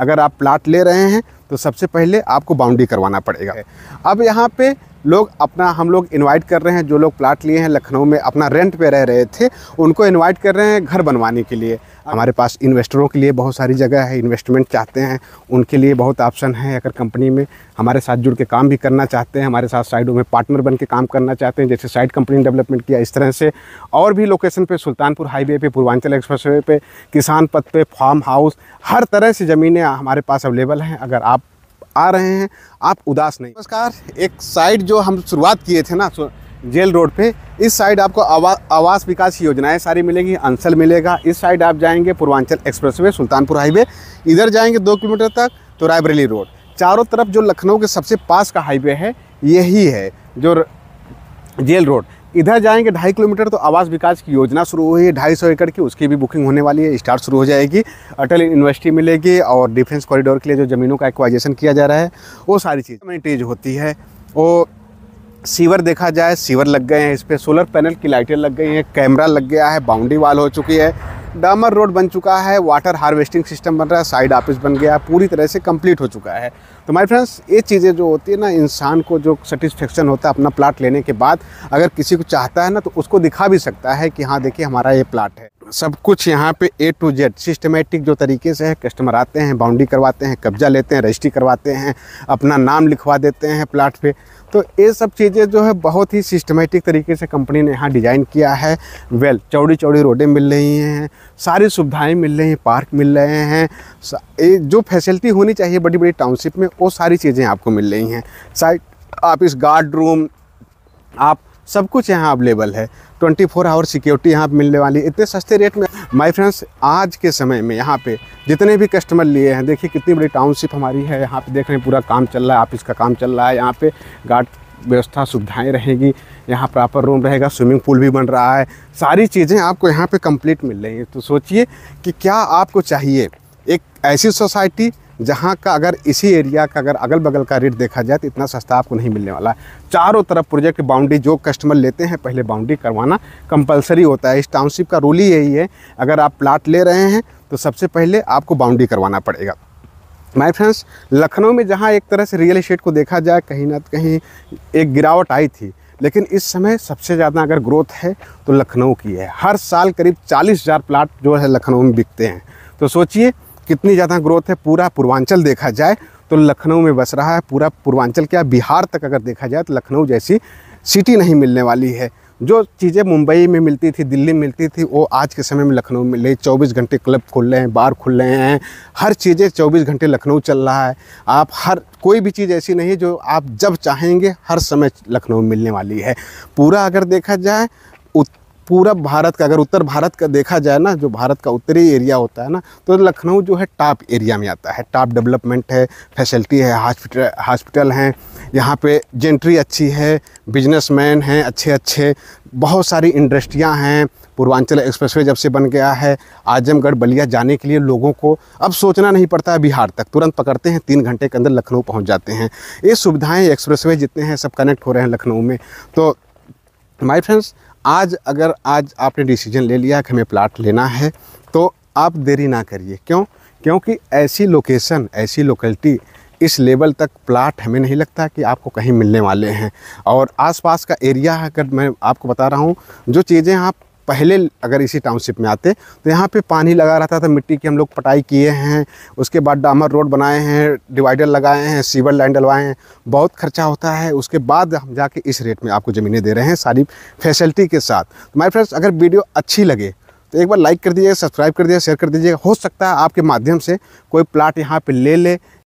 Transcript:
अगर आप प्लाट ले रहे हैं तो सबसे पहले आपको बाउंड्री करवाना पड़ेगा अब यहाँ पे लोग अपना हम लोग इनवाइट कर रहे हैं जो लोग प्लाट लिए हैं लखनऊ में अपना रेंट पे रह रहे थे उनको इनवाइट कर रहे हैं घर बनवाने के लिए हमारे पास इन्वेस्टरों के लिए बहुत सारी जगह है इन्वेस्टमेंट चाहते हैं उनके लिए बहुत ऑप्शन है अगर कंपनी में हमारे साथ जुड़ के काम भी करना चाहते हैं हमारे साथ साइडों में पार्टनर बन के काम करना चाहते हैं जैसे साइड कंपनी डेवलपमेंट किया इस तरह से और भी लोकेशन पर सुल्तानपुर हाईवे पर पूर्वांचल एक्सप्रेस पे किसान पथ पे फार्म हाउस हर तरह से ज़मीनें हमारे पास अवेलेबल हैं अगर आप आ रहे हैं आप उदास नहीं नमस्कार एक साइड जो हम शुरुआत किए थे ना जेल रोड पे इस साइड आपको आवा, आवास विकास योजनाएं सारी मिलेंगी अंसल मिलेगा इस साइड आप जाएंगे पूर्वांचल एक्सप्रेसवे सुल्तानपुर हाईवे इधर जाएंगे दो किलोमीटर तक तो रायबरेली रोड चारों तरफ जो लखनऊ के सबसे पास का हाईवे है यही है जो जेल रोड इधर जाएंगे ढाई किलोमीटर तो आवास विकास की योजना शुरू हुई है ढाई सौ एकड़ की उसकी भी बुकिंग होने वाली है स्टार्ट शुरू हो जाएगी अटल यूनिवर्सिटी मिलेगी और डिफेंस कॉरिडोर के लिए जो ज़मीनों का एक्वाइजेशन किया जा रहा है वो सारी चीज़ मैनिटेज होती है वो सीवर देखा जाए सीवर लग गए हैं इस पर सोलर पैनल की लाइटें लग गई हैं कैमरा लग गया है बाउंड्री वाल हो चुकी है डामर रोड बन चुका है वाटर हार्वेस्टिंग सिस्टम बन रहा है साइड ऑफिस बन गया है पूरी तरह से कंप्लीट हो चुका है तो माय फ्रेंड्स ये चीज़ें जो होती है ना इंसान को जो सेटिस्फेक्शन होता है अपना प्लाट लेने के बाद अगर किसी को चाहता है ना तो उसको दिखा भी सकता है कि हाँ देखिए हमारा ये प्लाट है सब कुछ यहाँ पे ए टू जेड सिस्टमेटिक जो तरीके से है कस्टमर आते हैं बाउंड्री करवाते हैं कब्जा लेते हैं रजिस्ट्री करवाते हैं अपना नाम लिखवा देते हैं प्लाट पे तो ये सब चीज़ें जो है बहुत ही सिस्टमेटिक तरीके से कंपनी ने यहाँ डिज़ाइन किया है वेल चौड़ी चौड़ी रोडें मिल रही हैं सारी सुविधाएँ मिल रही हैं पार्क मिल रहे हैं जो फैसिलिटी होनी चाहिए बड़ी बड़ी टाउनशिप में वो सारी चीज़ें आपको मिल रही हैं साइड आप इस गार्ड रूम आप सब कुछ यहाँ अवेलेबल है 24 फोर आवर सिक्योरिटी यहाँ मिलने वाली इतने सस्ते रेट में माय फ्रेंड्स आज के समय में यहाँ पे जितने भी कस्टमर लिए हैं देखिए कितनी बड़ी टाउनशिप हमारी है यहाँ पे देख रहे हैं पूरा काम चल रहा है ऑफिस का काम चल रहा है यहाँ पे गार्ड व्यवस्था सुविधाएँ रहेगी यहाँ प्रॉपर रूम रहेगा स्विमिंग पूल भी बन रहा है सारी चीज़ें आपको यहाँ पर कम्प्लीट मिल रही हैं तो सोचिए कि क्या आपको चाहिए एक ऐसी सोसाइटी जहाँ का अगर इसी एरिया का अगर अगल बगल का रेट देखा जाए तो इतना सस्ता आपको नहीं मिलने वाला है चारों तरफ प्रोजेक्ट बाउंड्री जो कस्टमर लेते हैं पहले बाउंड्री करवाना कंपलसरी होता है इस टाउनशिप का रूल ही यही है अगर आप प्लाट ले रहे हैं तो सबसे पहले आपको बाउंड्री करवाना पड़ेगा माय फ्रेंड्स लखनऊ में जहाँ एक तरह से रियल इस्टेट को देखा जाए कहीं ना कहीं एक गिरावट आई थी लेकिन इस समय सबसे ज़्यादा अगर ग्रोथ है तो लखनऊ की है हर साल करीब चालीस हज़ार प्लाट जो है लखनऊ में बिकते हैं तो सोचिए कितनी ज़्यादा ग्रोथ है पूरा पूर्वांचल देखा जाए तो लखनऊ में बस रहा है पूरा पूर्वांचल क्या बिहार तक अगर देखा जाए तो लखनऊ जैसी सिटी नहीं मिलने वाली है जो चीज़ें मुंबई में मिलती थी दिल्ली में मिलती थी वो आज के समय में लखनऊ में ले चौबीस घंटे क्लब खुल रहे हैं बार खुल रहे हैं हर चीज़ें चौबीस घंटे लखनऊ चल रहा है आप हर कोई भी चीज़ ऐसी नहीं जो आप जब चाहेंगे हर समय लखनऊ मिलने वाली है पूरा अगर देखा जाए पूरा भारत का अगर उत्तर भारत का देखा जाए ना जो भारत का उत्तरी एरिया होता है ना तो लखनऊ जो है टॉप एरिया में आता है टॉप डेवलपमेंट है फैसिलिटी है हॉस्पिटल हॉस्पिटल हैं यहाँ पे जेंट्री अच्छी है बिजनेसमैन हैं अच्छे अच्छे बहुत सारी इंडस्ट्रियाँ हैं पूर्वांचल एक्सप्रेसवे जब से बन गया है आजमगढ़ बलिया जाने के लिए लोगों को अब सोचना नहीं पड़ता है बिहार तक तुरंत पकड़ते हैं तीन घंटे के अंदर लखनऊ पहुँच जाते हैं ये सुविधाएँ एक्सप्रेसवे जितने हैं सब कनेक्ट हो रहे हैं लखनऊ में तो माई फ्रेंड्स आज अगर आज आपने डिसीजन ले लिया कि हमें प्लाट लेना है तो आप देरी ना करिए क्यों क्योंकि ऐसी लोकेशन ऐसी लोकेलिटी इस लेवल तक प्लाट हमें नहीं लगता कि आपको कहीं मिलने वाले हैं और आसपास का एरिया अगर मैं आपको बता रहा हूँ जो चीज़ें आप पहले अगर इसी टाउनशिप में आते तो यहाँ पे पानी लगा रहता था मिट्टी की हम लोग पटाई किए हैं उसके बाद डामर रोड बनाए हैं डिवाइडर लगाए हैं सीवर लाइन डलवाए हैं बहुत खर्चा होता है उसके बाद हम जाके इस रेट में आपको ज़मीनें दे रहे हैं सारी फैसिलिटी के साथ तो माई फ्रेंड्स अगर वीडियो अच्छी लगे तो एक बार लाइक कर दीजिए सब्सक्राइब कर दीजिए शेयर कर दीजिए हो सकता है आपके माध्यम से कोई प्लाट यहाँ पर ले ले